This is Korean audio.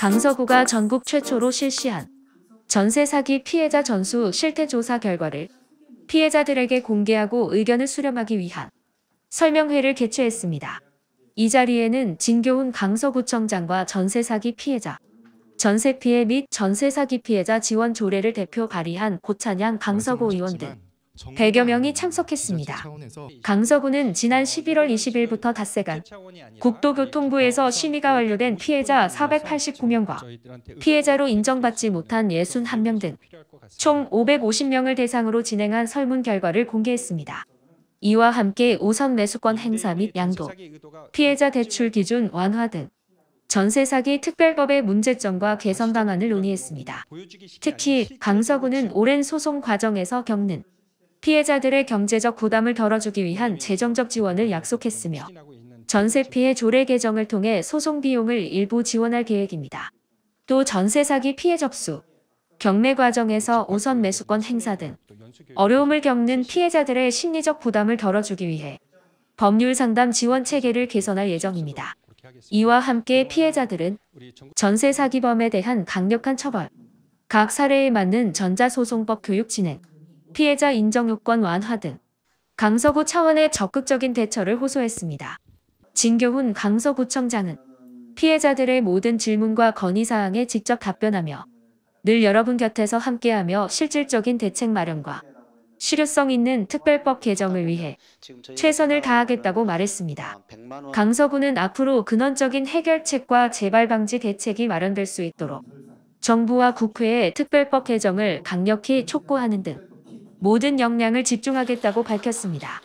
강서구가 전국 최초로 실시한 전세 사기 피해자 전수 실태 조사 결과를 피해자들에게 공개하고 의견을 수렴하기 위한 설명회를 개최했습니다. 이 자리에는 진교훈 강서구청장과 전세 사기 피해자, 전세 피해 및 전세 사기 피해자 지원 조례를 대표 발의한 고찬양 강서구 의원 등 100여 명이 참석했습니다. 강서구는 지난 11월 20일부터 닷새간 국도교통부에서 심의가 완료된 피해자 489명과 피해자로 인정받지 못한 61명 등 총 550명을 대상으로 진행한 설문 결과를 공개했습니다. 이와 함께 우선 매수권 행사 및 양도, 피해자 대출 기준 완화 등 전세 사기 특별법의 문제점과 아, 개선 방안을 논의했습니다. 특히 강서구는 오랜 소송 과정에서 겪는 피해자들의 경제적 부담을 덜어주기 위한 재정적 지원을 약속했으며 전세 피해 조례 개정을 통해 소송 비용을 일부 지원할 계획입니다. 또 전세 사기 피해 접수, 경매 과정에서 오선 매수권 행사 등 어려움을 겪는 피해자들의 심리적 부담을 덜어주기 위해 법률 상담 지원 체계를 개선할 예정입니다. 이와 함께 피해자들은 전세 사기범에 대한 강력한 처벌, 각 사례에 맞는 전자소송법 교육 진행, 피해자 인정 요건 완화 등 강서구 차원의 적극적인 대처를 호소했습니다. 진교훈 강서구청장은 피해자들의 모든 질문과 건의사항에 직접 답변하며 늘 여러분 곁에서 함께하며 실질적인 대책 마련과 실효성 있는 특별법 개정을 위해 최선을 다하겠다고 말했습니다. 강서구는 앞으로 근원적인 해결책과 재발 방지 대책이 마련될 수 있도록 정부와 국회에 특별법 개정을 강력히 촉구하는 등 모든 역량을 집중하겠다고 밝혔습니다.